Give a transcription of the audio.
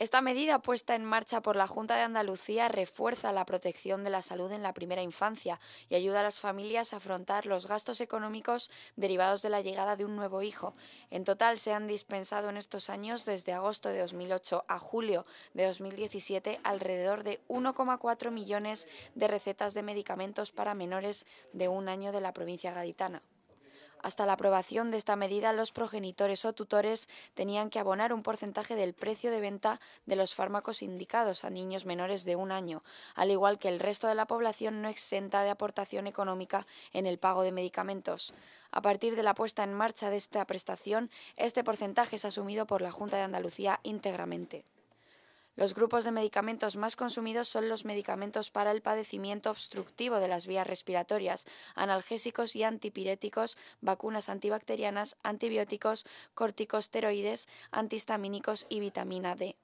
Esta medida puesta en marcha por la Junta de Andalucía refuerza la protección de la salud en la primera infancia y ayuda a las familias a afrontar los gastos económicos derivados de la llegada de un nuevo hijo. En total se han dispensado en estos años desde agosto de 2008 a julio de 2017 alrededor de 1,4 millones de recetas de medicamentos para menores de un año de la provincia gaditana. Hasta la aprobación de esta medida, los progenitores o tutores tenían que abonar un porcentaje del precio de venta de los fármacos indicados a niños menores de un año, al igual que el resto de la población no exenta de aportación económica en el pago de medicamentos. A partir de la puesta en marcha de esta prestación, este porcentaje es asumido por la Junta de Andalucía íntegramente. Los grupos de medicamentos más consumidos son los medicamentos para el padecimiento obstructivo de las vías respiratorias, analgésicos y antipiréticos, vacunas antibacterianas, antibióticos, corticosteroides, antihistamínicos y vitamina D.